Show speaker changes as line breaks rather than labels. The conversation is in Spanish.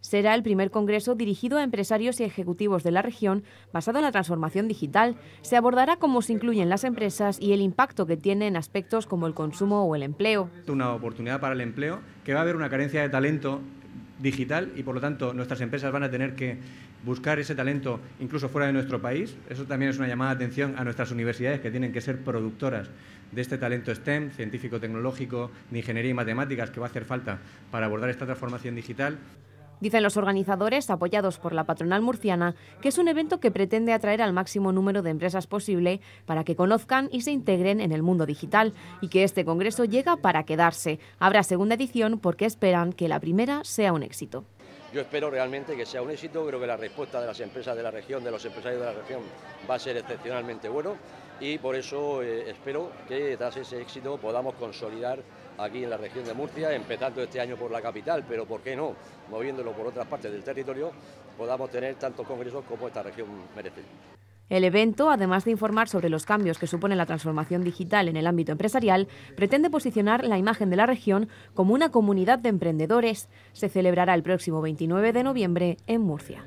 será el primer congreso dirigido a empresarios y ejecutivos de la región basado en la transformación digital. Se abordará cómo se incluyen las empresas y el impacto que tiene en aspectos como el consumo o el empleo.
Una oportunidad para el empleo, que va a haber una carencia de talento digital y por lo tanto nuestras empresas van a tener que buscar ese talento incluso fuera de nuestro país. Eso también es una llamada de atención a nuestras universidades que tienen que ser productoras de este talento STEM, científico, tecnológico, de ingeniería y matemáticas que va a hacer falta para abordar esta transformación digital.
Dicen los organizadores, apoyados por la patronal murciana, que es un evento que pretende atraer al máximo número de empresas posible para que conozcan y se integren en el mundo digital y que este congreso llega para quedarse. Habrá segunda edición porque esperan que la primera sea un éxito.
Yo espero realmente que sea un éxito, creo que la respuesta de las empresas de la región, de los empresarios de la región, va a ser excepcionalmente bueno y por eso eh, espero que tras ese éxito podamos consolidar aquí en la región de Murcia, empezando este año por la capital, pero ¿por qué no? Moviéndolo por otras partes del territorio, podamos tener tantos congresos como esta región merece.
El evento, además de informar sobre los cambios que supone la transformación digital en el ámbito empresarial, pretende posicionar la imagen de la región como una comunidad de emprendedores. Se celebrará el próximo 29 de noviembre en Murcia.